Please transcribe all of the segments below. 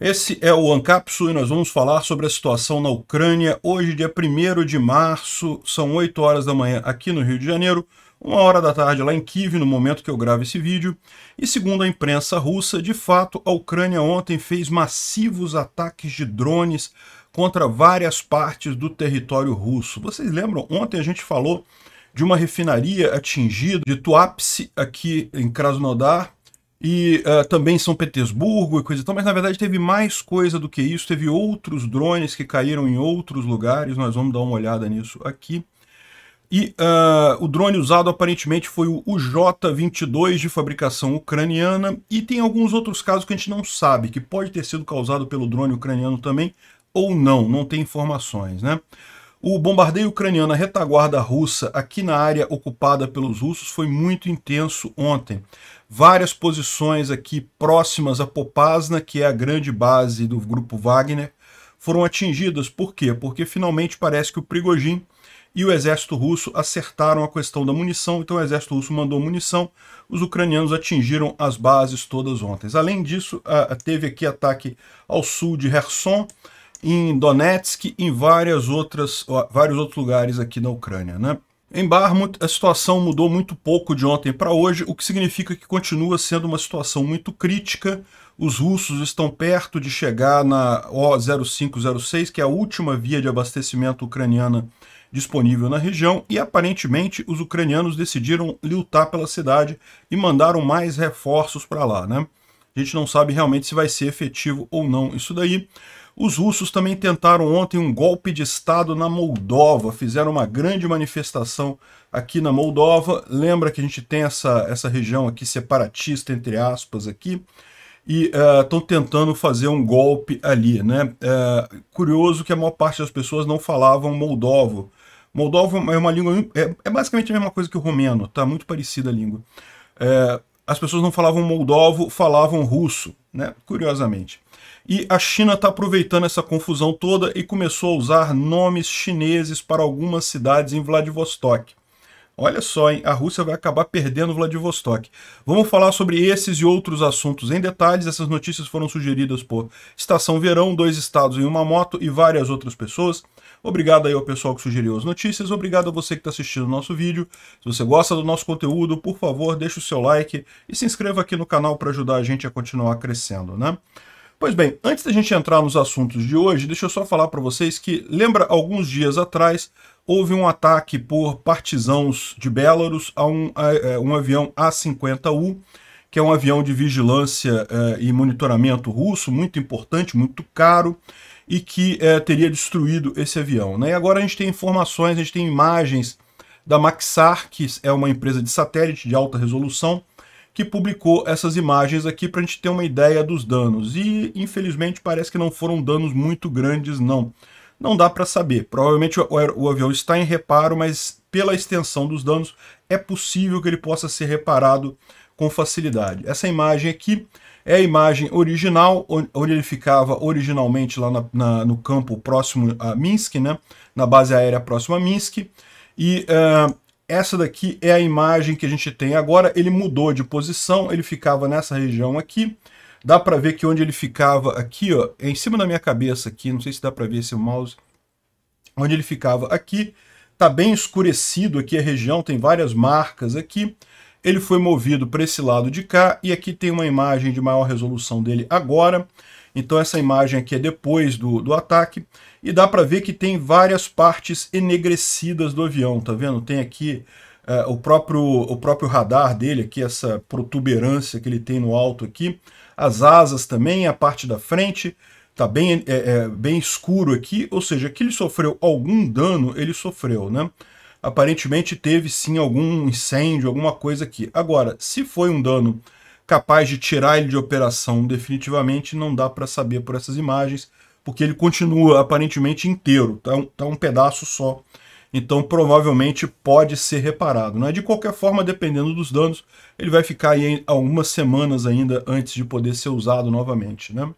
Esse é o Ancapsu e nós vamos falar sobre a situação na Ucrânia. Hoje, dia 1 de março, são 8 horas da manhã aqui no Rio de Janeiro, 1 hora da tarde lá em Kiev, no momento que eu gravo esse vídeo. E segundo a imprensa russa, de fato, a Ucrânia ontem fez massivos ataques de drones contra várias partes do território russo. Vocês lembram? Ontem a gente falou de uma refinaria atingida de Tuapse, aqui em Krasnodar, e uh, também São Petersburgo e coisa e tal, mas na verdade teve mais coisa do que isso, teve outros drones que caíram em outros lugares, nós vamos dar uma olhada nisso aqui. E uh, o drone usado aparentemente foi o UJ-22 de fabricação ucraniana e tem alguns outros casos que a gente não sabe, que pode ter sido causado pelo drone ucraniano também ou não, não tem informações, né? O bombardeio ucraniano à retaguarda russa aqui na área ocupada pelos russos foi muito intenso ontem várias posições aqui próximas a Popasna, que é a grande base do grupo Wagner, foram atingidas. Por quê? Porque finalmente parece que o Prigojin e o exército russo acertaram a questão da munição, então o exército russo mandou munição, os ucranianos atingiram as bases todas ontem. Além disso, teve aqui ataque ao sul de Kherson, em Donetsk, em várias outras, vários outros lugares aqui na Ucrânia, né? Em Barmouth, a situação mudou muito pouco de ontem para hoje, o que significa que continua sendo uma situação muito crítica. Os russos estão perto de chegar na O0506, que é a última via de abastecimento ucraniana disponível na região, e aparentemente os ucranianos decidiram lutar pela cidade e mandaram mais reforços para lá. Né? A gente não sabe realmente se vai ser efetivo ou não isso daí. Os russos também tentaram ontem um golpe de Estado na Moldova, fizeram uma grande manifestação aqui na Moldova. Lembra que a gente tem essa, essa região aqui separatista, entre aspas, aqui, e estão eh, uh, tentando fazer um golpe ali. Né? Uh, curioso que a maior parte das pessoas não falavam moldovo. Moldovo é uma língua. É, é basicamente a mesma coisa que o romeno, tá? Muito parecida a língua. É, as pessoas não falavam moldovo, falavam russo, né? Curiosamente. E a China está aproveitando essa confusão toda e começou a usar nomes chineses para algumas cidades em Vladivostok. Olha só, hein? a Rússia vai acabar perdendo Vladivostok. Vamos falar sobre esses e outros assuntos em detalhes. Essas notícias foram sugeridas por Estação Verão, dois estados em uma moto e várias outras pessoas. Obrigado aí ao pessoal que sugeriu as notícias, obrigado a você que está assistindo o nosso vídeo. Se você gosta do nosso conteúdo, por favor, deixe o seu like e se inscreva aqui no canal para ajudar a gente a continuar crescendo, né? Pois bem, antes da gente entrar nos assuntos de hoje, deixa eu só falar para vocês que, lembra, alguns dias atrás, houve um ataque por partisãos de Belarus a um, a, a, é, um avião A-50U, que é um avião de vigilância eh, e monitoramento russo, muito importante, muito caro, e que eh, teria destruído esse avião. Né? E agora a gente tem informações, a gente tem imagens da Maxar, que é uma empresa de satélite de alta resolução, que publicou essas imagens aqui para a gente ter uma ideia dos danos. E, infelizmente, parece que não foram danos muito grandes, não. Não dá para saber. Provavelmente o, o avião está em reparo, mas pela extensão dos danos, é possível que ele possa ser reparado com facilidade. Essa imagem aqui é a imagem original, onde ele ficava originalmente lá na, na, no campo próximo a Minsk, né? na base aérea próxima a Minsk. E uh, essa daqui é a imagem que a gente tem agora. Ele mudou de posição, ele ficava nessa região aqui. Dá para ver que onde ele ficava aqui, ó, é em cima da minha cabeça aqui, não sei se dá para ver esse mouse, onde ele ficava aqui. Tá bem escurecido aqui a região, tem várias marcas aqui. Ele foi movido para esse lado de cá e aqui tem uma imagem de maior resolução dele agora. Então essa imagem aqui é depois do, do ataque e dá para ver que tem várias partes enegrecidas do avião, tá vendo? Tem aqui é, o, próprio, o próprio radar dele aqui, essa protuberância que ele tem no alto aqui, as asas também, a parte da frente, tá bem, é, é, bem escuro aqui, ou seja, que ele sofreu algum dano, ele sofreu, né? Aparentemente teve sim algum incêndio, alguma coisa aqui. Agora, se foi um dano capaz de tirar ele de operação definitivamente, não dá para saber por essas imagens, porque ele continua aparentemente inteiro, está um, tá um pedaço só. Então provavelmente pode ser reparado. Né? De qualquer forma, dependendo dos danos, ele vai ficar aí algumas semanas ainda antes de poder ser usado novamente. Né?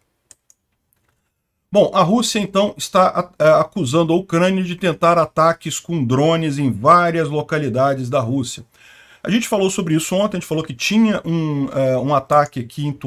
Bom, a Rússia então está é, acusando a Ucrânia de tentar ataques com drones em várias localidades da Rússia. A gente falou sobre isso ontem, a gente falou que tinha um, uh, um ataque aqui em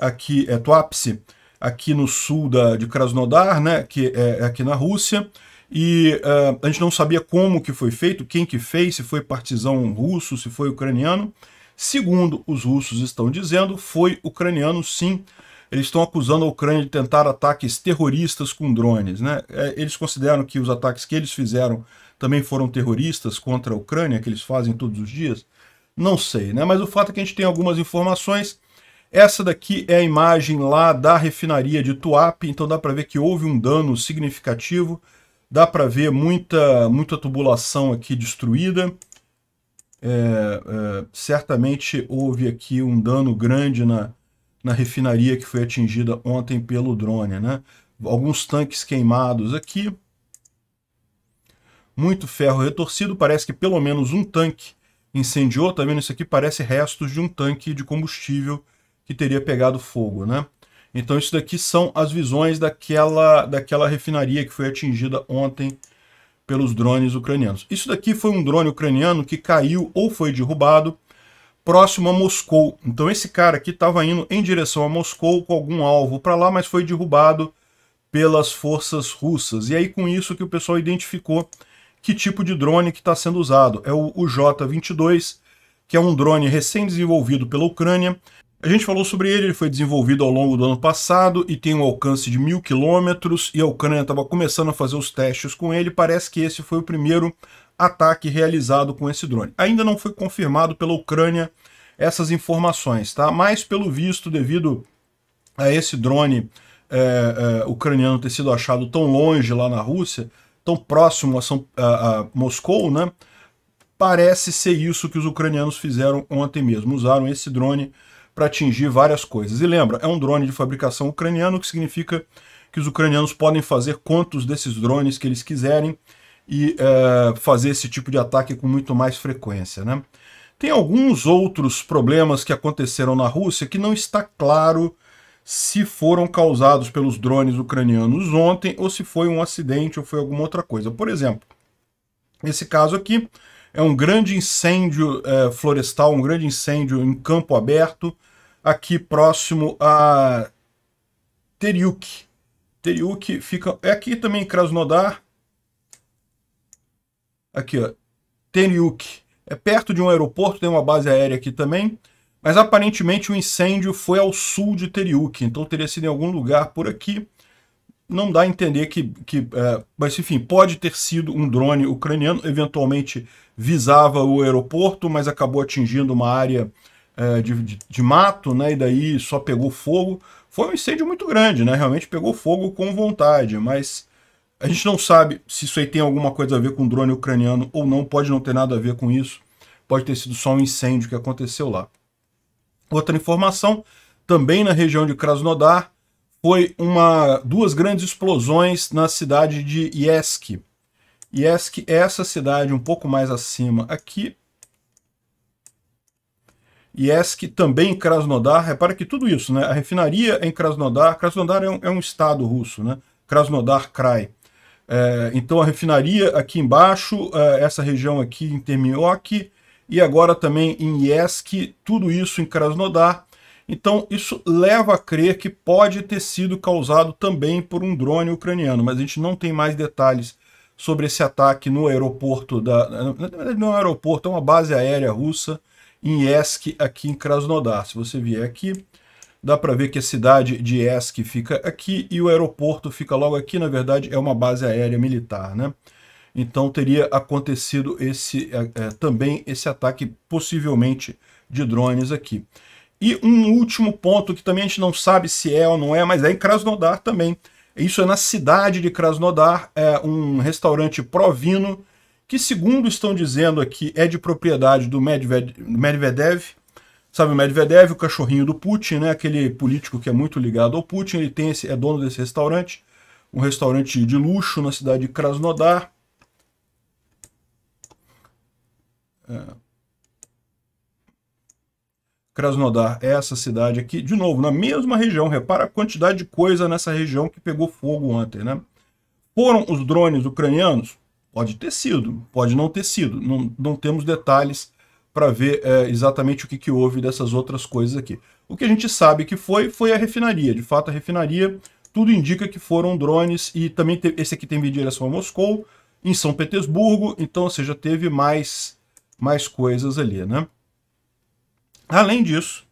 aqui, é, Tuapse, aqui no sul da, de Krasnodar, né, que é, é aqui na Rússia, e uh, a gente não sabia como que foi feito, quem que fez, se foi partizão russo, se foi ucraniano. Segundo os russos estão dizendo, foi ucraniano sim. Eles estão acusando a Ucrânia de tentar ataques terroristas com drones. Né? Eles consideram que os ataques que eles fizeram também foram terroristas contra a Ucrânia, que eles fazem todos os dias? Não sei, né? Mas o fato é que a gente tem algumas informações. Essa daqui é a imagem lá da refinaria de Tuap, então dá para ver que houve um dano significativo, dá para ver muita, muita tubulação aqui destruída. É, é, certamente houve aqui um dano grande na, na refinaria que foi atingida ontem pelo drone, né? Alguns tanques queimados aqui muito ferro retorcido, parece que pelo menos um tanque incendiou, tá vendo? Isso aqui parece restos de um tanque de combustível que teria pegado fogo, né? Então isso daqui são as visões daquela, daquela refinaria que foi atingida ontem pelos drones ucranianos. Isso daqui foi um drone ucraniano que caiu ou foi derrubado próximo a Moscou. Então esse cara aqui estava indo em direção a Moscou com algum alvo para lá, mas foi derrubado pelas forças russas. E aí com isso que o pessoal identificou que tipo de drone que está sendo usado. É o J-22, que é um drone recém-desenvolvido pela Ucrânia. A gente falou sobre ele, ele foi desenvolvido ao longo do ano passado e tem um alcance de mil quilômetros e a Ucrânia estava começando a fazer os testes com ele. Parece que esse foi o primeiro ataque realizado com esse drone. Ainda não foi confirmado pela Ucrânia essas informações, tá? Mas pelo visto, devido a esse drone é, é, ucraniano ter sido achado tão longe lá na Rússia, tão próximo a, São, a, a Moscou, né? Parece ser isso que os ucranianos fizeram ontem mesmo. Usaram esse drone para atingir várias coisas. E lembra, é um drone de fabricação ucraniano, o que significa que os ucranianos podem fazer quantos desses drones que eles quiserem e é, fazer esse tipo de ataque com muito mais frequência. Né? Tem alguns outros problemas que aconteceram na Rússia que não está claro se foram causados pelos drones ucranianos ontem ou se foi um acidente ou foi alguma outra coisa. Por exemplo, esse caso aqui é um grande incêndio é, florestal, um grande incêndio em campo aberto, aqui próximo a Teriuk. Teriuk fica. É aqui também em Krasnodar. Aqui, ó. Teriuk. É perto de um aeroporto, tem uma base aérea aqui também. Mas aparentemente o incêndio foi ao sul de Teriuque, então teria sido em algum lugar por aqui. Não dá a entender que... que é, mas enfim, pode ter sido um drone ucraniano, eventualmente visava o aeroporto, mas acabou atingindo uma área é, de, de, de, mato, né, e daí só pegou fogo. Foi um incêndio muito grande, né, realmente pegou fogo com vontade, mas... A gente não sabe se isso aí tem alguma coisa a ver com drone ucraniano ou não, pode não ter nada a ver com isso. Pode ter sido só um incêndio que aconteceu lá. Outra informação, também na região de Krasnodar, foi uma, duas grandes explosões na cidade de Yesk. Yesk é essa cidade um pouco mais acima aqui. Yesk também em Krasnodar. Repara que tudo isso, né? A refinaria é em Krasnodar. Krasnodar é um, é um estado russo, né? Krasnodar Krai. É, então a refinaria aqui embaixo, é, essa região aqui em Termiok, e agora também em Yesk, tudo isso em Krasnodar. Então isso leva a crer que pode ter sido causado também por um drone ucraniano, mas a gente não tem mais detalhes sobre esse ataque no aeroporto da... Na verdade não é um aeroporto, é uma base aérea russa em Esk, aqui em Krasnodar. Se você vier aqui, dá para ver que a cidade de Esk fica aqui e o aeroporto fica logo aqui, na verdade é uma base aérea militar, né? Então teria acontecido esse é, é, também esse ataque possivelmente de drones aqui. E um último ponto que também a gente não sabe se é ou não é, mas é em Krasnodar também. Isso é na cidade de Krasnodar, é um restaurante provino que, segundo estão dizendo aqui, é de propriedade do Medvedev. Sabe o Medvedev, o cachorrinho do Putin, né? aquele político que é muito ligado ao Putin, ele tem esse, é dono desse restaurante, um restaurante de luxo na cidade de Krasnodar. É. Krasnodar é essa cidade aqui, de novo, na mesma região. Repara a quantidade de coisa nessa região que pegou fogo ontem, né? Foram os drones ucranianos? Pode ter sido, pode não ter sido. Não, não temos detalhes para ver é, exatamente o que, que houve dessas outras coisas aqui. O que a gente sabe que foi, foi a refinaria. De fato, a refinaria, tudo indica que foram drones e também esse aqui vídeo em direção a Moscou, em São Petersburgo, então, ou seja, teve mais mais coisas ali, né? Além disso,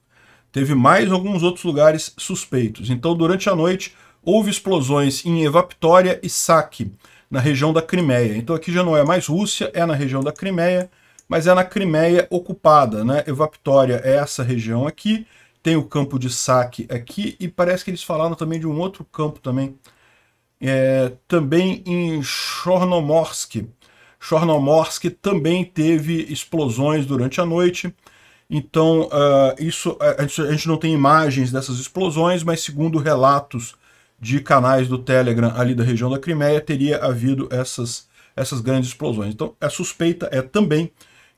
teve mais alguns outros lugares suspeitos. Então, durante a noite, houve explosões em Evaptória e Saque, na região da Crimeia. Então, aqui já não é mais Rússia, é na região da Crimeia, mas é na Crimeia ocupada, né? Evaptória é essa região aqui, tem o campo de Saque aqui, e parece que eles falaram também de um outro campo também, é, também em Chornomorsk, Chornomorsk também teve explosões durante a noite. Então, uh, isso eh, a gente, a gente não tem imagens dessas explosões, mas segundo relatos de canais do Telegram ali da região da Crimeia, teria havido essas, essas grandes explosões. Então, a é suspeita é também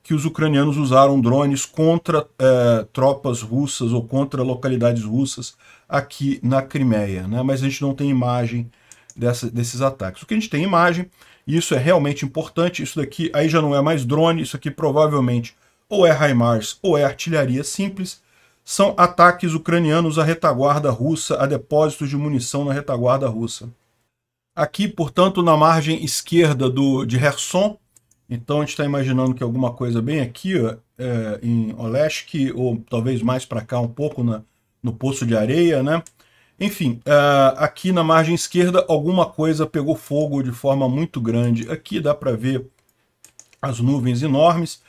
que os ucranianos usaram drones contra eh, tropas russas ou contra localidades russas aqui na Crimeia. Né? Mas a gente não tem imagem dessa, desses ataques. O que a gente tem imagem e isso é realmente importante. Isso daqui aí já não é mais drone, isso aqui provavelmente ou é HIMARS ou é artilharia simples. São ataques ucranianos à retaguarda russa, a depósitos de munição na retaguarda russa. Aqui, portanto, na margem esquerda do, de Herson, então a gente está imaginando que alguma coisa bem aqui, ó, é, em Olesk, ou talvez mais para cá um pouco na, no Poço de Areia, né? Enfim, uh, aqui na margem esquerda, alguma coisa pegou fogo de forma muito grande. Aqui dá para ver as nuvens enormes,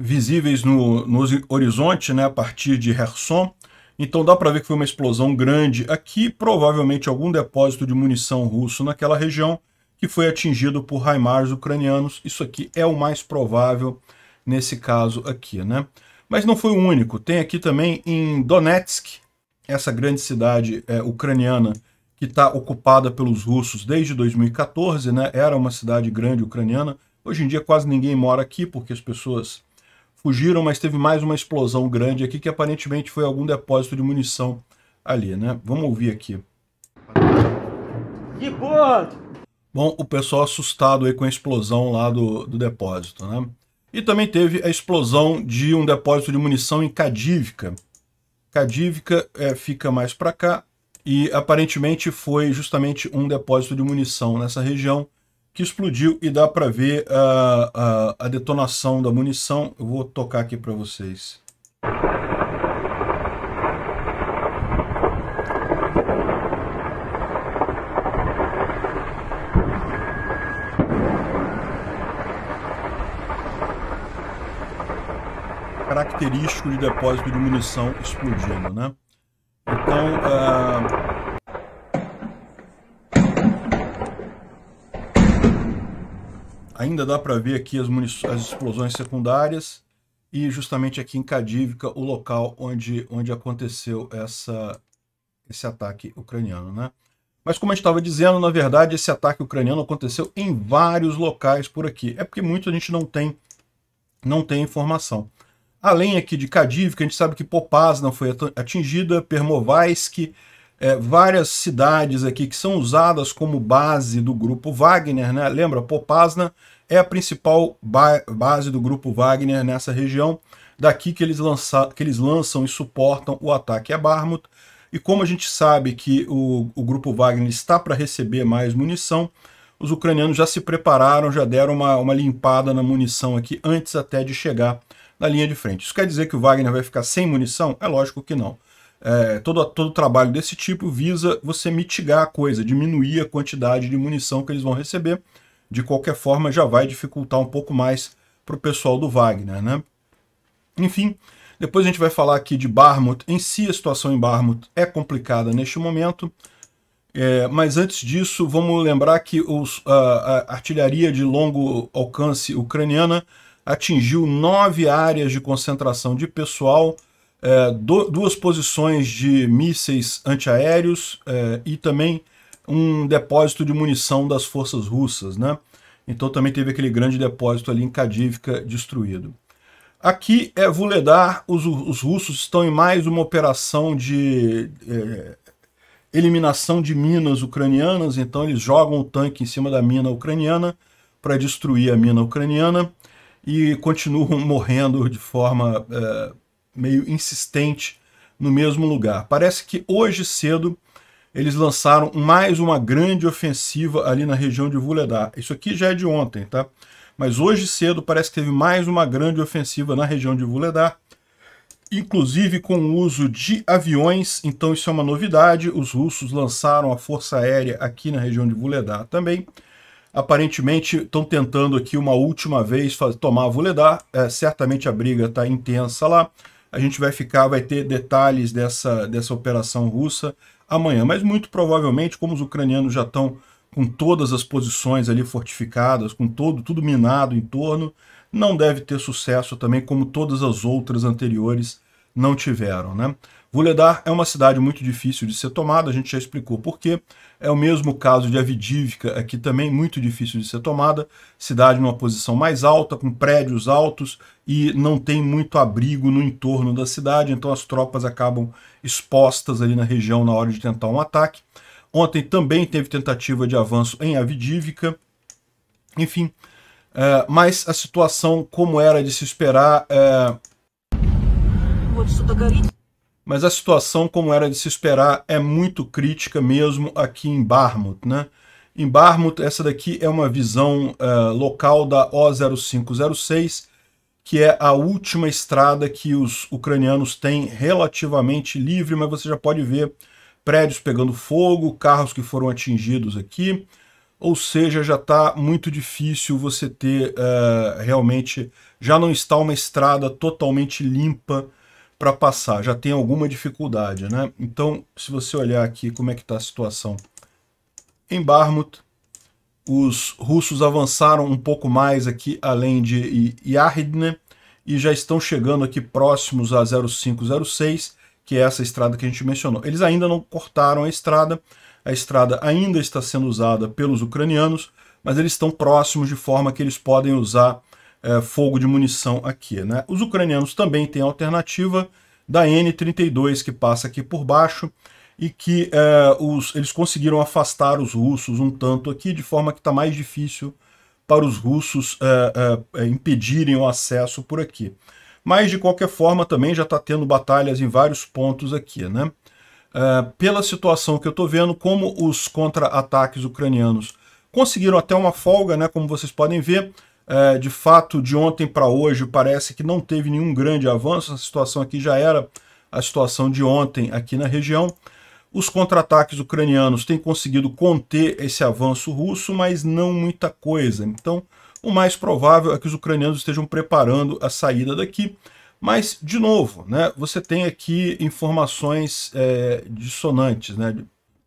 visíveis no, no horizonte, né, a partir de Herson. Então dá para ver que foi uma explosão grande aqui, provavelmente algum depósito de munição russo naquela região, que foi atingido por Haimars ucranianos. Isso aqui é o mais provável nesse caso aqui, né? Mas não foi o único. Tem aqui também em Donetsk, essa grande cidade é, ucraniana que está ocupada pelos russos desde 2014, né? Era uma cidade grande ucraniana. Hoje em dia quase ninguém mora aqui porque as pessoas fugiram, mas teve mais uma explosão grande aqui que aparentemente foi algum depósito de munição ali, né? Vamos ouvir aqui. Bom, o pessoal assustado aí com a explosão lá do, do depósito, né? E também teve a explosão de um depósito de munição em Kadivka, a é, fica mais para cá e aparentemente foi justamente um depósito de munição nessa região que explodiu e dá para ver a, ah, a, ah, a detonação da munição. Eu vou tocar aqui para vocês. característico de depósito de munição explodindo, né? Então, uh... ainda dá para ver aqui as, as, explosões secundárias e justamente aqui em Kadivka o local onde, onde aconteceu essa, esse ataque ucraniano, né? Mas como a gente estava dizendo, na verdade, esse ataque ucraniano aconteceu em vários locais por aqui. É porque muito a gente não tem, não tem informação além aqui de Kadiv, que a gente sabe que Popaz não foi atingida, Permovaisk, é, várias cidades aqui que são usadas como base do grupo Wagner, né? Lembra, Popasna é a principal ba base do grupo Wagner nessa região, daqui que eles, lança que eles lançam e suportam o ataque a Barmut. E como a gente sabe que o, o grupo Wagner está para receber mais munição, os ucranianos já se prepararam, já deram uma, uma limpada na munição aqui antes até de chegar na linha de frente. Isso quer dizer que o Wagner vai ficar sem munição? É lógico que não. É, todo, todo trabalho desse tipo visa você mitigar a coisa, diminuir a quantidade de munição que eles vão receber. De qualquer forma, já vai dificultar um pouco mais para o pessoal do Wagner. Né? Enfim, depois a gente vai falar aqui de Barmut. Em si, a situação em Barmut é complicada neste momento. É, mas antes disso, vamos lembrar que os, a, a artilharia de longo alcance ucraniana atingiu nove áreas de concentração de pessoal, é, do, duas posições de mísseis antiaéreos é, e também um depósito de munição das forças russas. Né? Então também teve aquele grande depósito ali em Kadivka é destruído. Aqui é Vuledar, os, os russos estão em mais uma operação de é, eliminação de minas ucranianas, então eles jogam o tanque em cima da mina ucraniana para destruir a mina ucraniana e continuam morrendo de forma é, meio insistente no mesmo lugar. Parece que hoje cedo eles lançaram mais uma grande ofensiva ali na região de Vuledar. Isso aqui já é de ontem, tá? Mas hoje cedo parece que teve mais uma grande ofensiva na região de Vuledar, inclusive com o uso de aviões, então isso é uma novidade. Os russos lançaram a força aérea aqui na região de Vuledar também. Aparentemente estão tentando aqui uma última vez fazer, tomar a Vuledar. É, certamente a briga está intensa lá. A gente vai ficar, vai ter detalhes dessa, dessa operação russa amanhã. Mas muito provavelmente, como os ucranianos já estão com todas as posições ali fortificadas, com todo tudo minado em torno, não deve ter sucesso também, como todas as outras anteriores não tiveram, né? Vuledar é uma cidade muito difícil de ser tomada, a gente já explicou por quê. É o mesmo caso de Avidivka, aqui é também muito difícil de ser tomada. Cidade numa posição mais alta, com prédios altos e não tem muito abrigo no entorno da cidade, então as tropas acabam expostas ali na região na hora de tentar um ataque. Ontem também teve tentativa de avanço em Avidivka. Enfim, é, mas a situação, como era de se esperar, é mas a situação, como era de se esperar, é muito crítica mesmo aqui em Barmouth. Né? Em Barmouth, essa daqui é uma visão uh, local da O0506, que é a última estrada que os ucranianos têm relativamente livre, mas você já pode ver prédios pegando fogo, carros que foram atingidos aqui, ou seja, já está muito difícil você ter uh, realmente, já não está uma estrada totalmente limpa para passar, já tem alguma dificuldade, né? Então, se você olhar aqui como é que está a situação em Barmut, os russos avançaram um pouco mais aqui além de Yardne, e já estão chegando aqui próximos a 0506, que é essa estrada que a gente mencionou. Eles ainda não cortaram a estrada, a estrada ainda está sendo usada pelos ucranianos, mas eles estão próximos de forma que eles podem usar é, fogo de munição aqui. Né? Os ucranianos também têm a alternativa da N-32 que passa aqui por baixo e que é, os, eles conseguiram afastar os russos um tanto aqui, de forma que está mais difícil para os russos é, é, é, impedirem o acesso por aqui. Mas, de qualquer forma, também já está tendo batalhas em vários pontos aqui. Né? É, pela situação que eu estou vendo, como os contra-ataques ucranianos conseguiram até uma folga, né, como vocês podem ver, é, de fato, de ontem para hoje, parece que não teve nenhum grande avanço. A situação aqui já era a situação de ontem aqui na região. Os contra-ataques ucranianos têm conseguido conter esse avanço russo, mas não muita coisa. Então, o mais provável é que os ucranianos estejam preparando a saída daqui. Mas, de novo, né, você tem aqui informações é, dissonantes. Né?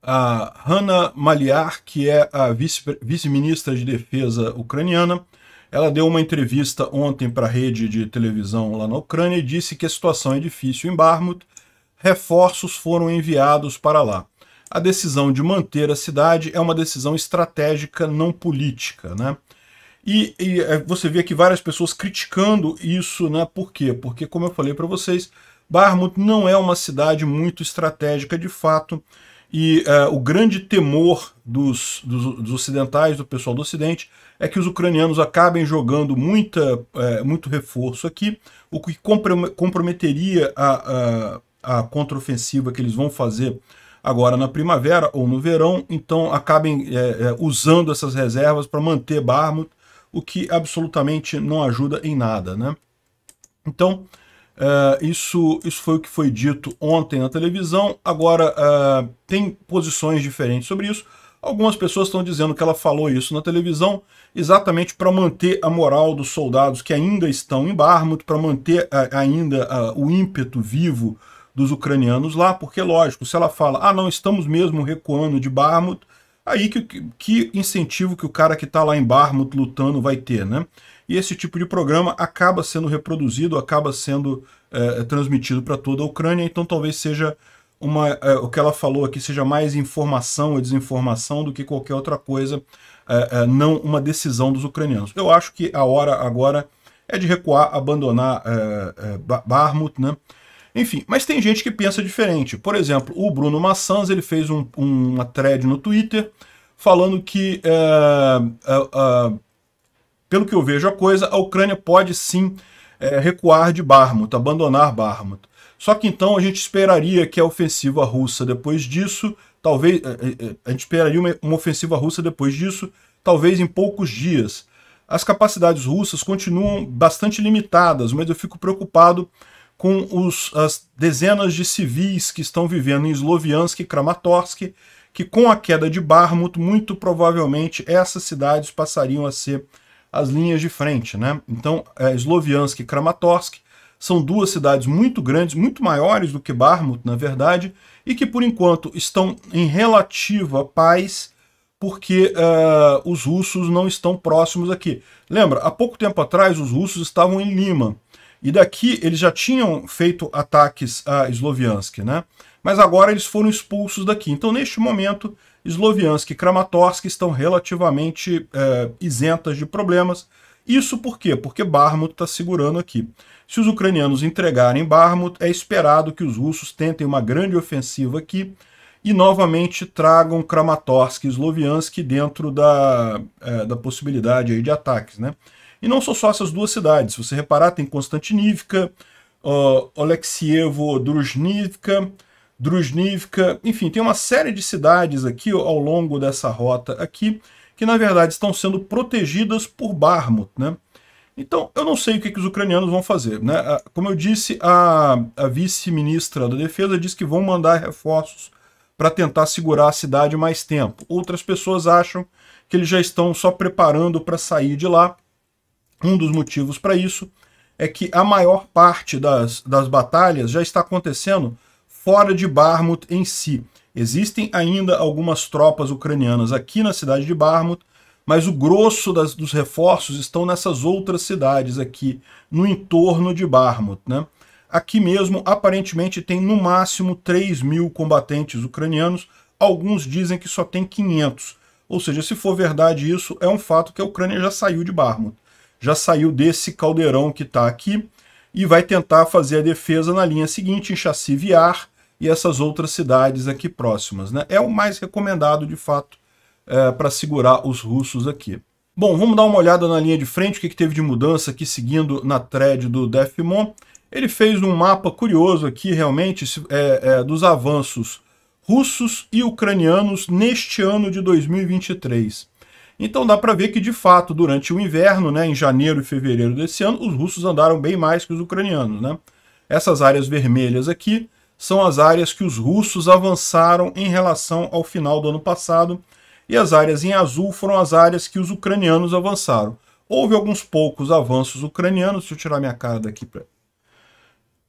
A Hanna Maliar, que é a vice-ministra vice de Defesa ucraniana, ela deu uma entrevista ontem para a rede de televisão lá na Ucrânia e disse que a situação é difícil em Barmut, reforços foram enviados para lá. A decisão de manter a cidade é uma decisão estratégica, não política. Né? E, e é, você vê aqui várias pessoas criticando isso, né? por quê? Porque, como eu falei para vocês, Barmut não é uma cidade muito estratégica de fato, e uh, o grande temor dos, dos, dos, ocidentais, do pessoal do ocidente, é que os ucranianos acabem jogando muita, uh, muito reforço aqui, o que comprometeria a, a, a contraofensiva que eles vão fazer agora na primavera ou no verão, então acabem é, usando essas reservas para manter Barmut, o que absolutamente não ajuda em nada. Né? Então, ah, isso, isso foi o que foi dito ontem na televisão. Agora, ah, tem posições diferentes sobre isso. Algumas pessoas estão dizendo que ela falou isso na televisão exatamente para manter a moral dos soldados que ainda estão em Barmut, para manter ah, ainda o ímpeto vivo dos ucranianos lá, porque, lógico, se ela fala, ah, não, estamos mesmo recuando de Barmut, aí que, que incentivo que o cara que está lá em Barmut lutando vai ter, né? e esse tipo de programa acaba sendo reproduzido, acaba sendo é, é transmitido para toda a Ucrânia, então talvez seja uma, é, o que ela falou aqui seja mais informação ou desinformação do que qualquer outra coisa, é, é não uma decisão dos ucranianos. Eu acho que a hora agora é de recuar, abandonar é, Barmut, né? Enfim, mas tem gente que pensa diferente. Por exemplo, o Bruno Massans ele fez um, um, uma thread no Twitter falando que uh, pelo que eu vejo a coisa, a Ucrânia pode sim é, recuar de Barmut, abandonar Barmut. Só que então a gente esperaria que a ofensiva russa depois disso, talvez, é, é, é, a gente esperaria uma, uma ofensiva russa depois disso, talvez em poucos dias. As capacidades russas continuam bastante limitadas, mas eu fico preocupado com os, as dezenas de civis que estão vivendo em Sloviansk e Kramatorsk, que com a queda de Barmut, muito provavelmente essas cidades passariam a ser as linhas de frente. Né? Então, é, Sloviansk e Kramatorsk são duas cidades muito grandes, muito maiores do que Barmut, na verdade, e que por enquanto estão em relativa paz porque uh, os russos não estão próximos aqui. Lembra, há pouco tempo atrás os russos estavam em Lima, e daqui eles já tinham feito ataques a Sloviansk, né? mas agora eles foram expulsos daqui. Então, neste momento, Sloviansk e Kramatorsk estão relativamente é, isentas de problemas. Isso por quê? Porque Barmut está segurando aqui. Se os ucranianos entregarem Barmut, é esperado que os russos tentem uma grande ofensiva aqui e novamente tragam Kramatorsk e Sloviansk dentro da, é, da possibilidade de ataques. Né? E não são só essas duas cidades. Se você reparar, tem Konstantinivka, uh, Oleksievo, Druzhnivka, Druznivka, enfim, tem uma série de cidades aqui ao longo dessa rota aqui que na verdade estão sendo protegidas por Barmut, né? Então, eu não sei o que, que os ucranianos vão fazer. Né? Como eu disse, a, a vice-ministra da Defesa disse que vão mandar reforços para tentar segurar a cidade mais tempo. Outras pessoas acham que eles já estão só preparando para sair de lá. Um dos motivos para isso é que a maior parte das, das batalhas já está acontecendo fora de Barmut em si. Existem ainda algumas tropas ucranianas aqui na cidade de Barmut, mas o grosso das, dos reforços estão nessas outras cidades aqui, no entorno de Barmut. Né? Aqui mesmo, aparentemente, tem no máximo 3 mil combatentes ucranianos, alguns dizem que só tem 500. Ou seja, se for verdade isso, é um fato que a Ucrânia já saiu de Barmut, já saiu desse caldeirão que está aqui, e vai tentar fazer a defesa na linha seguinte, em chassi viar, e essas outras cidades aqui próximas. Né? É o mais recomendado, de fato, é, para segurar os russos aqui. Bom, vamos dar uma olhada na linha de frente, o que, que teve de mudança aqui, seguindo na thread do Defmon. Ele fez um mapa curioso aqui, realmente, é, é, dos avanços russos e ucranianos neste ano de 2023. Então dá para ver que, de fato, durante o inverno, né, em janeiro e fevereiro desse ano, os russos andaram bem mais que os ucranianos. Né? Essas áreas vermelhas aqui são as áreas que os russos avançaram em relação ao final do ano passado, e as áreas em azul foram as áreas que os ucranianos avançaram. Houve alguns poucos avanços ucranianos, deixa eu tirar minha cara daqui para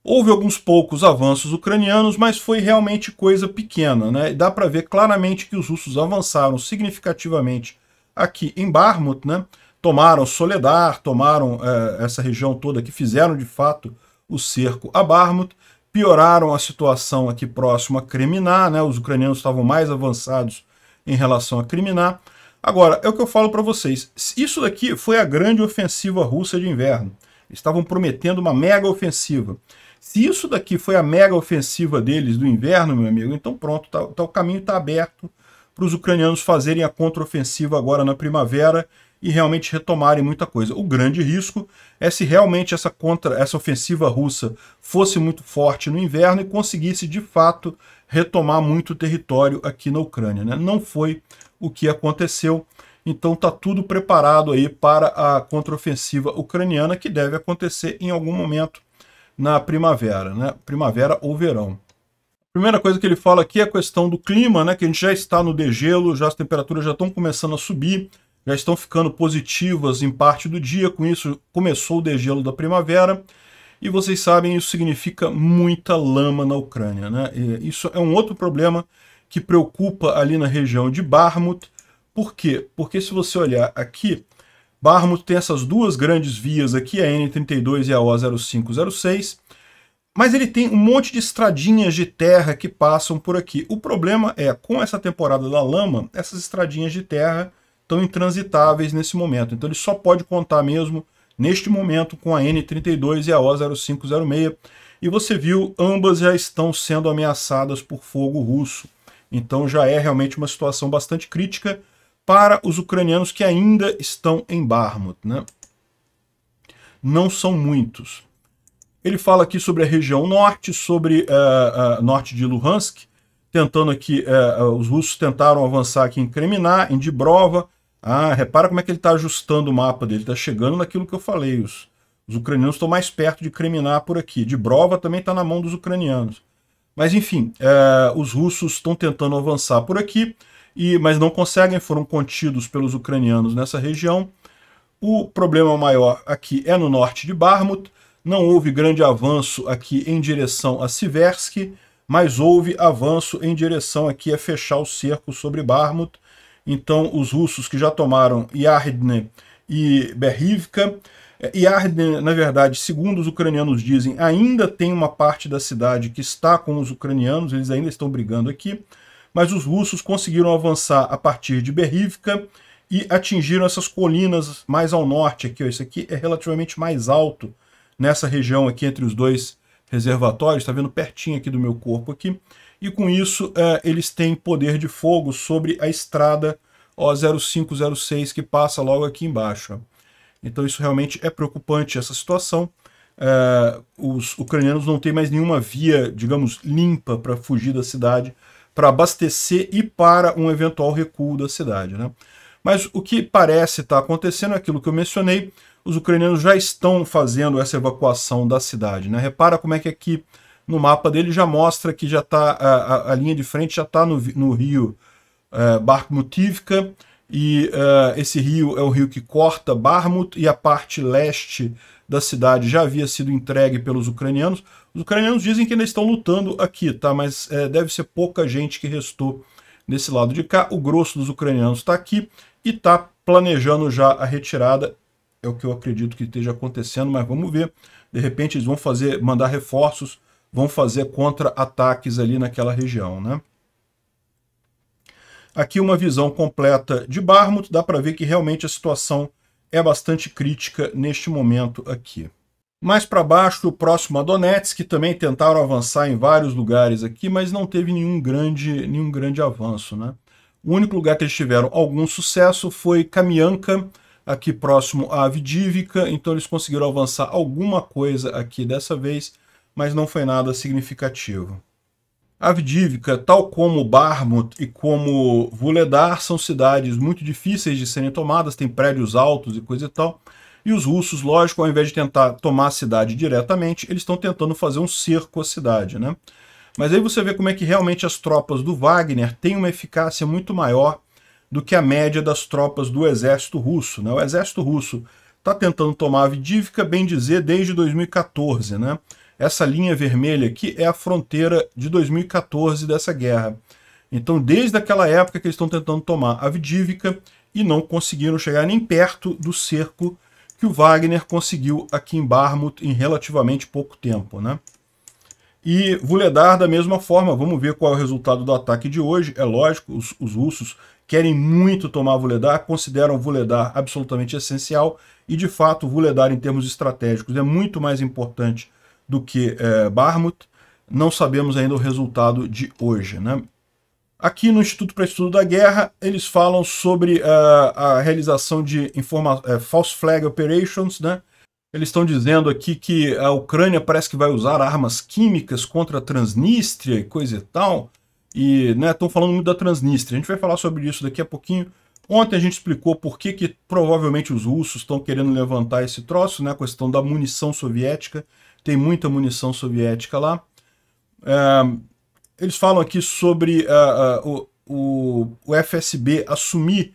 Houve alguns poucos avanços ucranianos, mas foi realmente coisa pequena. Né? Dá para ver claramente que os russos avançaram significativamente aqui em Barmut, né? tomaram Soledar, tomaram eh, essa região toda que fizeram de fato o cerco a Barmut, pioraram a situação aqui próximo a Criminá, né? Os ucranianos estavam mais avançados em relação a Criminá. Agora, é o que eu falo para vocês. Isso daqui foi a grande ofensiva russa de inverno. Eles estavam prometendo uma mega ofensiva. Se isso daqui foi a mega ofensiva deles do inverno, meu amigo, então pronto, tá, tá o caminho está aberto para os ucranianos fazerem a contraofensiva agora na primavera e realmente retomarem muita coisa. O grande risco é se realmente essa contra essa ofensiva russa fosse muito forte no inverno e conseguisse de fato retomar muito território aqui na Ucrânia. Né? Não foi o que aconteceu. Então está tudo preparado aí para a contraofensiva ucraniana que deve acontecer em algum momento na primavera, né? Primavera ou verão. A primeira coisa que ele fala aqui é a questão do clima, né? Que a gente já está no degelo, já as temperaturas já estão começando a subir já estão ficando positivas em parte do dia, com isso começou o degelo da primavera, e vocês sabem, isso significa muita lama na Ucrânia. Né? E isso é um outro problema que preocupa ali na região de Barmut. Por quê? Porque se você olhar aqui, Barmut tem essas duas grandes vias aqui, a N32 e a O0506, mas ele tem um monte de estradinhas de terra que passam por aqui. O problema é, com essa temporada da lama, essas estradinhas de terra estão intransitáveis nesse momento. Então ele só pode contar mesmo neste momento com a N32 e a O0506. E você viu, ambas já estão sendo ameaçadas por fogo russo. Então já é realmente uma situação bastante crítica para os ucranianos que ainda estão em Barmut. Né? Não são muitos. Ele fala aqui sobre a região norte, sobre uh, uh, norte de Luhansk, tentando aqui, uh, os russos tentaram avançar aqui em Kreminá, em Dibrova, ah, repara como é que ele está ajustando o mapa dele. Está chegando naquilo que eu falei. Os, os ucranianos estão mais perto de Kreminá por aqui. De Brova também está na mão dos ucranianos. Mas enfim, é, os russos estão tentando avançar por aqui, e, mas não conseguem, foram contidos pelos ucranianos nessa região. O problema maior aqui é no norte de Barmut. Não houve grande avanço aqui em direção a Siversky, mas houve avanço em direção aqui a fechar o cerco sobre Barmut. Então, os russos que já tomaram Yardne e Berhivka, eh, Yardne, na verdade, segundo os ucranianos dizem, ainda tem uma parte da cidade que está com os ucranianos, eles ainda estão brigando aqui, mas os russos conseguiram avançar a partir de Berhivka e atingiram essas colinas mais ao norte aqui. Ó, isso aqui é relativamente mais alto nessa região aqui entre os dois reservatórios, está vendo pertinho aqui do meu corpo aqui e com isso é, eles têm poder de fogo sobre a estrada ó, 0506 que passa logo aqui embaixo. Então isso realmente é preocupante, essa situação. É, os ucranianos não têm mais nenhuma via, digamos, limpa para fugir da cidade, para abastecer e para um eventual recuo da cidade. Né? Mas o que parece estar tá acontecendo é aquilo que eu mencionei, os ucranianos já estão fazendo essa evacuação da cidade. Né? Repara como é que aqui no mapa dele já mostra que já tá, a, a, a linha de frente já está no, no, rio uh, é, Barkmutivka, e é, esse rio é o rio que corta Barmut, e a parte leste da cidade já havia sido entregue pelos ucranianos. Os ucranianos dizem que ainda estão lutando aqui, tá? mas é, deve ser pouca gente que restou desse lado de cá. O grosso dos ucranianos está aqui e está planejando já a retirada. É o que eu acredito que esteja acontecendo, mas vamos ver. De repente eles vão fazer, mandar reforços vão fazer contra-ataques ali naquela região, né? Aqui uma visão completa de Barmut, dá para ver que realmente a situação é bastante crítica neste momento aqui. Mais para baixo, próximo a Donetsk, que também tentaram avançar em vários lugares aqui, mas não teve nenhum grande, nenhum grande avanço. Né? O único lugar que eles tiveram algum sucesso foi Kamianka, aqui próximo a Avdivka, então eles conseguiram avançar alguma coisa aqui dessa vez, mas não foi nada significativo. Avdivka, tal como Barmut e como Vuledar, são cidades muito difíceis de serem tomadas, tem prédios altos e coisa e tal. E os russos, lógico, ao invés de tentar tomar a cidade diretamente, eles estão tentando fazer um cerco à cidade, né? Mas aí você vê como é que realmente as tropas do Wagner têm uma eficácia muito maior do que a média das tropas do exército russo, né? O exército russo está tentando tomar a bem dizer, desde 2014, né? Essa linha vermelha aqui é a fronteira de 2014 dessa guerra. Então, desde aquela época que eles estão tentando tomar a Vidívica e não conseguiram chegar nem perto do cerco que o Wagner conseguiu aqui em Barmut em relativamente pouco tempo. Né? E Vuledar, da mesma forma, vamos ver qual é o resultado do ataque de hoje. É lógico, os, os russos querem muito tomar Vuledar, consideram Vuledar absolutamente essencial, e de fato Vuledar em termos estratégicos é muito mais importante do que é, Barmouth. Não sabemos ainda o resultado de hoje. Né? Aqui no Instituto para Estudo da Guerra, eles falam sobre uh, a realização de uh, false flag operations. Né? Eles estão dizendo aqui que a Ucrânia parece que vai usar armas químicas contra a Transnistria e coisa e tal. E estão né, falando muito da Transnistria. A gente vai falar sobre isso daqui a pouquinho. Ontem a gente explicou por que, que provavelmente os russos estão querendo levantar esse troço, né, a questão da munição soviética tem muita munição soviética lá. É, eles falam aqui sobre uh, o, o FSB assumir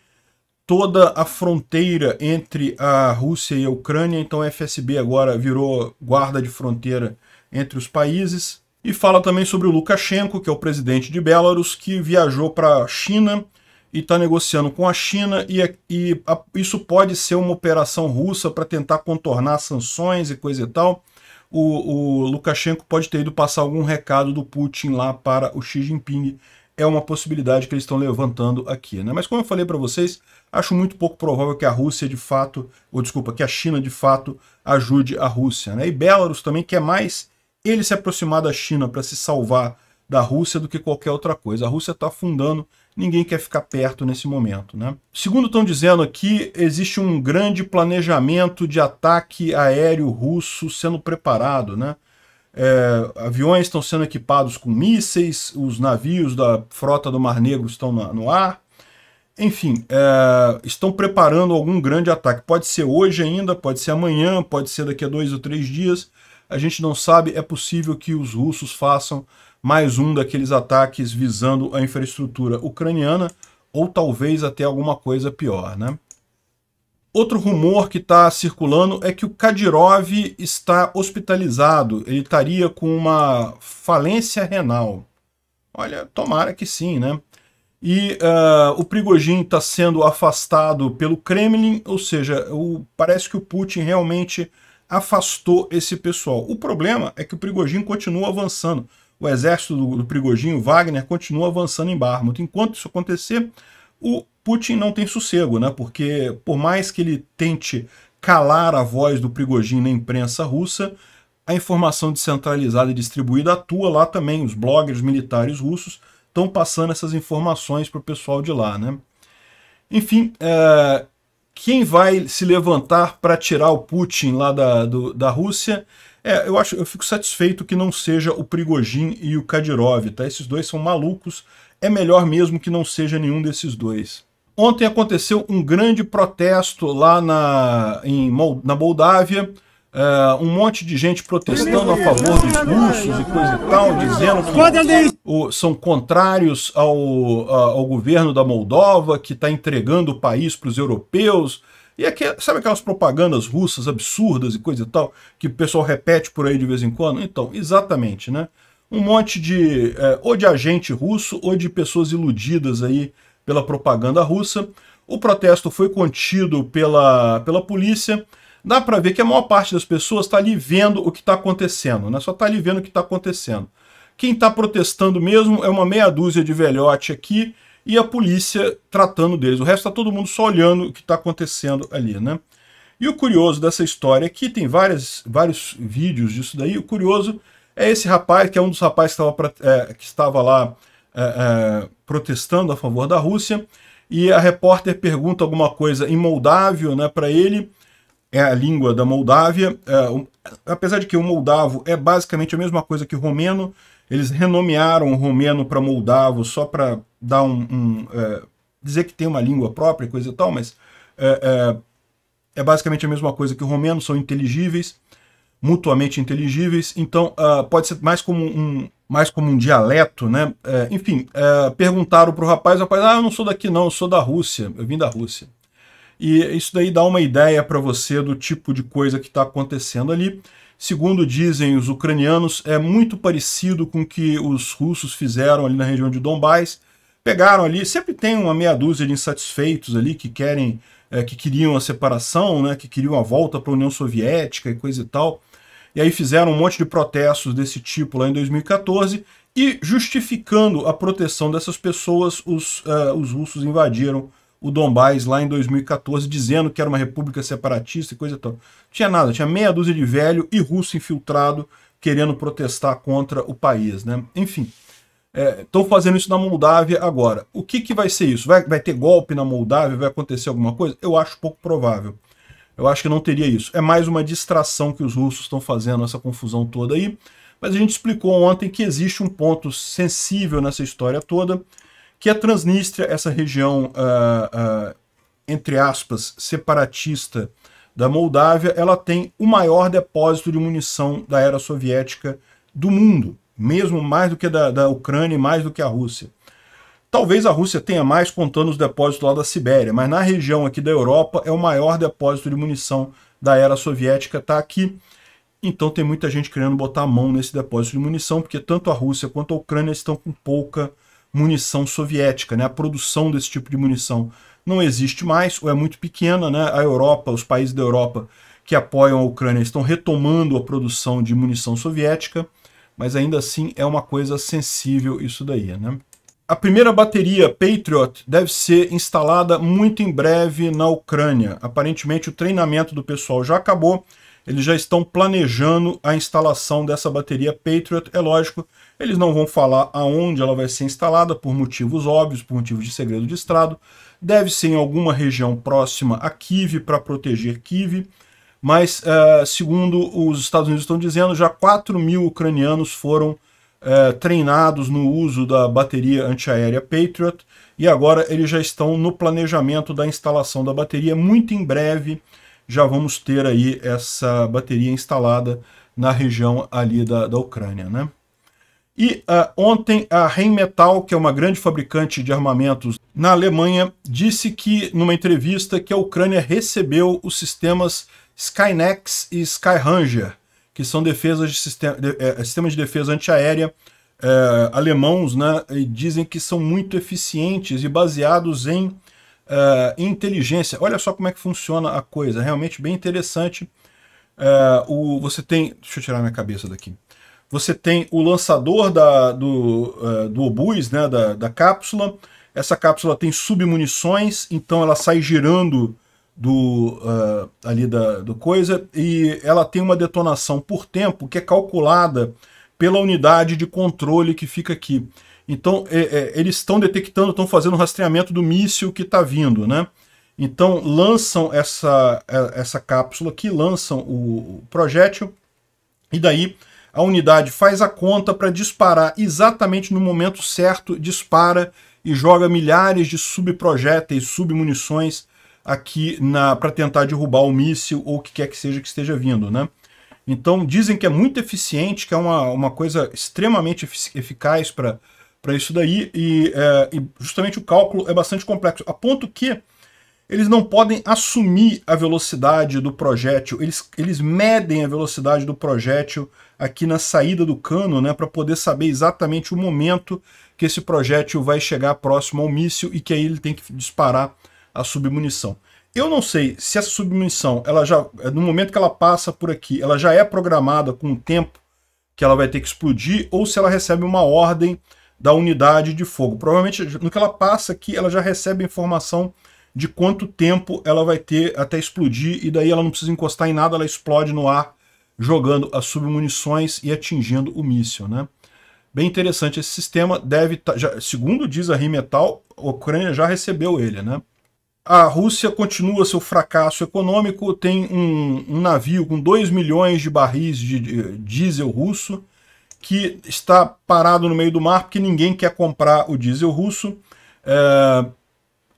toda a fronteira entre a Rússia e a Ucrânia, então o FSB agora virou guarda de fronteira entre os países. E fala também sobre o Lukashenko, que é o presidente de Belarus, que viajou para a China e está negociando com a China, e, e a, isso pode ser uma operação russa para tentar contornar sanções e coisa e tal o, o Lukashenko pode ter ido passar algum recado do Putin lá para o Xi Jinping. É uma possibilidade que eles estão levantando aqui. Né? Mas como eu falei para vocês, acho muito pouco provável que a Rússia de fato, ou desculpa, que a China de fato ajude a Rússia. Né? E Belarus também quer é mais ele se aproximar da China para se salvar da Rússia do que qualquer outra coisa. A Rússia está afundando ninguém quer ficar perto nesse momento. Né? Segundo estão dizendo aqui, existe um grande planejamento de ataque aéreo russo sendo preparado. Né? É, aviões estão sendo equipados com mísseis, os navios da frota do Mar Negro estão no ar. Enfim, é, estão preparando algum grande ataque. Pode ser hoje ainda, pode ser amanhã, pode ser daqui a dois ou três dias. A gente não sabe, é possível que os russos façam mais um daqueles ataques visando a infraestrutura ucraniana ou talvez até alguma coisa pior, né? Outro rumor que está circulando é que o Kadyrov está hospitalizado, ele estaria com uma falência renal. Olha, tomara que sim, né? E uh, o Prigogine está sendo afastado pelo Kremlin, ou seja, o, parece que o Putin realmente afastou esse pessoal. O problema é que o Prigogine continua avançando o exército do, do Prigojinho Wagner continua avançando em Barmut. Enquanto isso acontecer, o Putin não tem sossego, né? Porque por mais que ele tente calar a voz do Prigojin na imprensa russa, a informação descentralizada e distribuída atua lá também. Os bloggers militares russos estão passando essas informações para o pessoal de lá, né? Enfim, é... quem vai se levantar para tirar o Putin lá da, do, da Rússia é, eu acho, eu fico satisfeito que não seja o Prigojin e o Kadyrov, tá? Esses dois são malucos, é melhor mesmo que não seja nenhum desses dois. Ontem aconteceu um grande protesto lá na, em, na Moldávia, é, um monte de gente protestando a favor dos russos e coisa e tal, dizendo que o, são contrários ao, ao governo da Moldova, que está entregando o país para os europeus, e sabe aquelas propagandas russas absurdas e coisa e tal, que o pessoal repete por aí de vez em quando? Então, exatamente, né? Um monte de, é, ou de agente russo, ou de pessoas iludidas aí pela propaganda russa. O protesto foi contido pela, pela polícia. Dá para ver que a maior parte das pessoas está ali vendo o que está acontecendo, né? Só está ali vendo o que está acontecendo. Quem está protestando mesmo é uma meia dúzia de velhote aqui, e a polícia tratando deles. O resto está todo mundo só olhando o que está acontecendo ali, né? E o curioso dessa história aqui, tem várias, vários vídeos disso daí, o curioso é esse rapaz, que é um dos rapazes que estava, é, que estava lá é, é, protestando a favor da Rússia, e a repórter pergunta alguma coisa em moldável né, para ele, é a língua da Moldávia, um, é, apesar de que o moldavo é basicamente a mesma coisa que o romeno, eles renomearam o romeno para moldavo só para dar um, um é, dizer que tem uma língua própria, coisa e tal, mas é, é, é, basicamente a mesma coisa que o romeno, são inteligíveis, mutuamente inteligíveis, então uh, pode ser mais como um, mais como um dialeto, né? É, enfim, é, perguntaram para o rapaz, o rapaz, ah, eu não sou daqui não, eu sou da Rússia, eu vim da Rússia. E isso daí dá uma ideia para você do tipo de coisa que está acontecendo ali segundo dizem os ucranianos, é muito parecido com o que os russos fizeram ali na região de Donbás. Pegaram ali, sempre tem uma meia dúzia de insatisfeitos ali que querem, é, que queriam a separação, né, que queriam a volta para a União Soviética e coisa e tal. E aí fizeram um monte de protestos desse tipo lá em 2014 e justificando a proteção dessas pessoas, os, uh, os russos invadiram o Dombás lá em 2014, dizendo que era uma república separatista e coisa e tal. Tinha nada, tinha meia dúzia de velho e russo infiltrado querendo protestar contra o país, né? Enfim, estão é, fazendo isso na Moldávia agora. O que, que vai ser isso? Vai, vai ter golpe na Moldávia? Vai acontecer alguma coisa? Eu acho pouco provável. Eu acho que não teria isso. É mais uma distração que os russos estão fazendo, essa confusão toda aí. Mas a gente explicou ontem que existe um ponto sensível nessa história toda, que a Transnistria, essa região, uh, uh, entre aspas, separatista da Moldávia, ela tem o maior depósito de munição da era soviética do mundo, mesmo mais do que da, da Ucrânia e mais do que a Rússia. Talvez a Rússia tenha mais contando os depósitos lá da Sibéria, mas na região aqui da Europa é o maior depósito de munição da era soviética, está aqui. Então tem muita gente querendo botar a mão nesse depósito de munição, porque tanto a Rússia quanto a Ucrânia estão com pouca munição soviética, né? a produção desse tipo de munição não existe mais, ou é muito pequena. Né? A Europa, os países da Europa que apoiam a Ucrânia estão retomando a produção de munição soviética, mas ainda assim é uma coisa sensível isso daí. Né? A primeira bateria Patriot deve ser instalada muito em breve na Ucrânia. Aparentemente o treinamento do pessoal já acabou, eles já estão planejando a instalação dessa bateria Patriot. É lógico, eles não vão falar aonde ela vai ser instalada, por motivos óbvios, por motivos de segredo de Estado. Deve ser em alguma região próxima a Kiev, para proteger Kiev. Mas, uh, segundo os Estados Unidos estão dizendo, já 4 mil ucranianos foram uh, treinados no uso da bateria antiaérea Patriot e agora eles já estão no planejamento da instalação da bateria. Muito em breve já vamos ter aí essa bateria instalada na região ali da, da Ucrânia, né? E uh, ontem a Rheinmetall, que é uma grande fabricante de armamentos na Alemanha, disse que numa entrevista que a Ucrânia recebeu os sistemas Skynex e Skyranger, que são defesas de sistema, de, é, sistemas de defesa antiaérea é, alemãos, né? E dizem que são muito eficientes e baseados em é, inteligência. Olha só como é que funciona a coisa, realmente bem interessante. o, você tem. Deixa eu tirar minha cabeça daqui. Você tem o lançador da, do, uh, do obus, né, da, da cápsula. Essa cápsula tem submunições, então ela sai girando do uh, ali da do coisa e ela tem uma detonação por tempo que é calculada pela unidade de controle que fica aqui. Então é, é, eles estão detectando, estão fazendo o rastreamento do míssil que está vindo, né? Então lançam essa eh, essa cápsula aqui, lançam o projétil e daí a unidade faz a conta para disparar exatamente no momento certo, dispara e joga milhares de subprojéteis, submunições aqui para tentar derrubar o míssil ou o que quer que seja que esteja vindo, né? Então dizem que é muito eficiente, que é uma, uma coisa extremamente eficaz para isso daí, e, é, e justamente o cálculo é bastante complexo, a ponto que eles não podem assumir a velocidade do projétil, eles, eles medem a velocidade do projétil aqui na saída do cano, né, para poder saber exatamente o momento que esse projétil vai chegar próximo ao míssil e que aí ele tem que disparar a submunição. Eu não sei se essa submunição, ela já no momento que ela passa por aqui, ela já é programada com o tempo que ela vai ter que explodir ou se ela recebe uma ordem da unidade de fogo. Provavelmente no que ela passa aqui, ela já recebe a informação de quanto tempo ela vai ter até explodir, e daí ela não precisa encostar em nada, ela explode no ar, jogando as submunições e atingindo o míssil, né? Bem interessante esse sistema, deve tá, segundo diz a Rimetal, a Ucrânia já recebeu ele, né? A Rússia continua seu fracasso econômico, tem um, um navio com 2 milhões de barris de, de diesel russo que está parado no meio do mar porque ninguém quer comprar o diesel russo. É,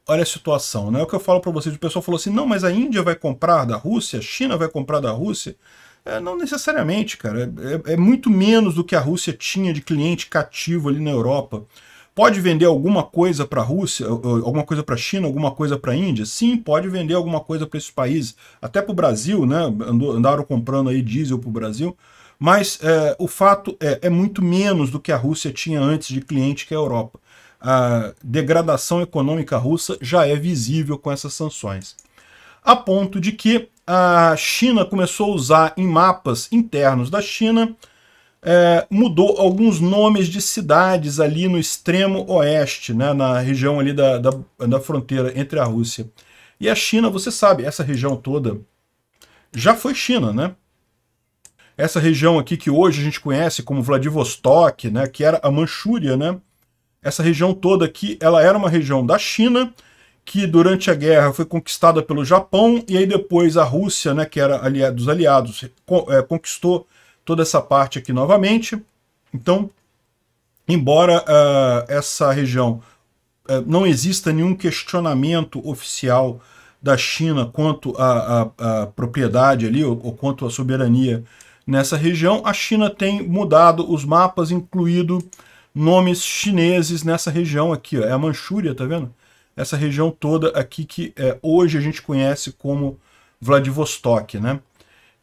olha a situação, né? É o que eu falo para vocês, o pessoal falou assim, não, mas a Índia vai comprar da Rússia, a China vai comprar da Rússia. É, não necessariamente, cara. É, é, é muito menos do que a Rússia tinha de cliente cativo ali na Europa. Pode vender alguma coisa para a Rússia, alguma coisa para a China, alguma coisa para a Índia? Sim, pode vender alguma coisa para esses países. Até para o Brasil, né? Andaram comprando aí diesel para o Brasil. Mas é, o fato é, é muito menos do que a Rússia tinha antes de cliente que a Europa a degradação econômica russa já é visível com essas sanções. A ponto de que a China começou a usar em mapas internos da China, é, mudou alguns nomes de cidades ali no extremo oeste, né, na região ali da, da, da fronteira entre a Rússia. E a China, você sabe, essa região toda já foi China, né? Essa região aqui que hoje a gente conhece como Vladivostok, né, que era a Manchúria, né? Essa região toda aqui, ela era uma região da China, que durante a guerra foi conquistada pelo Japão, e aí depois a Rússia, né, que era ali, dos aliados, é, conquistou toda essa parte aqui novamente. Então, embora uh, essa região uh, não exista nenhum questionamento oficial da China quanto à propriedade ali, ou, ou quanto à soberania nessa região, a China tem mudado os mapas, incluído nomes chineses nessa região aqui, ó, é a Manchúria, tá vendo? Essa região toda aqui que é, hoje a gente conhece como Vladivostok, né?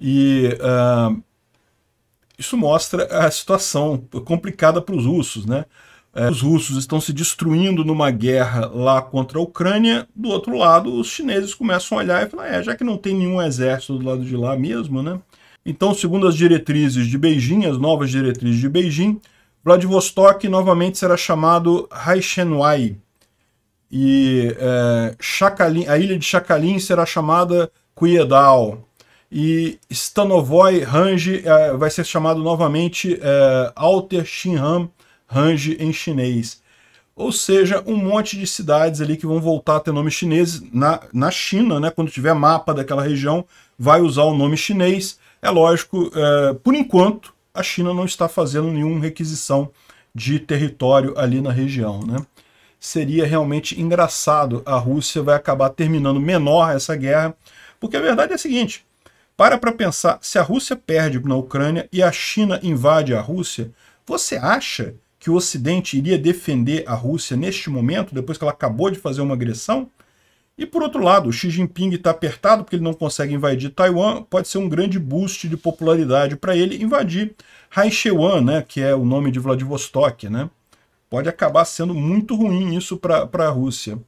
E uh, isso mostra a situação complicada para os russos, né? É, os russos estão se destruindo numa guerra lá contra a Ucrânia, do outro lado, os chineses começam a olhar e falar, é, já que não tem nenhum exército do lado de lá mesmo, né? Então, segundo as diretrizes de Beijing, as novas diretrizes de Beijing, Vladivostok novamente será chamado Raishenwai. E é, a ilha de Chacalin será chamada Cuiedal. E Stanovoy Range é, vai ser chamado novamente é, Alter Shinhan Range em chinês. Ou seja, um monte de cidades ali que vão voltar a ter nome chinês na, na China, né? Quando tiver mapa daquela região, vai usar o nome chinês. É lógico, é, por enquanto, a China não está fazendo nenhuma requisição de território ali na região. Né? Seria realmente engraçado, a Rússia vai acabar terminando menor essa guerra, porque a verdade é a seguinte, para para pensar, se a Rússia perde na Ucrânia e a China invade a Rússia, você acha que o Ocidente iria defender a Rússia neste momento, depois que ela acabou de fazer uma agressão? E por outro lado, Xi Jinping está apertado porque ele não consegue invadir Taiwan, pode ser um grande boost de popularidade para ele invadir Haichuan, né, que é o nome de Vladivostok. Né? Pode acabar sendo muito ruim isso para a Rússia.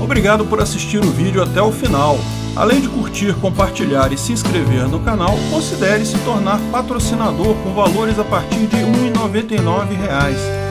Obrigado por assistir o vídeo até o final. Além de curtir, compartilhar e se inscrever no canal, considere se tornar patrocinador com valores a partir de R$ 1,99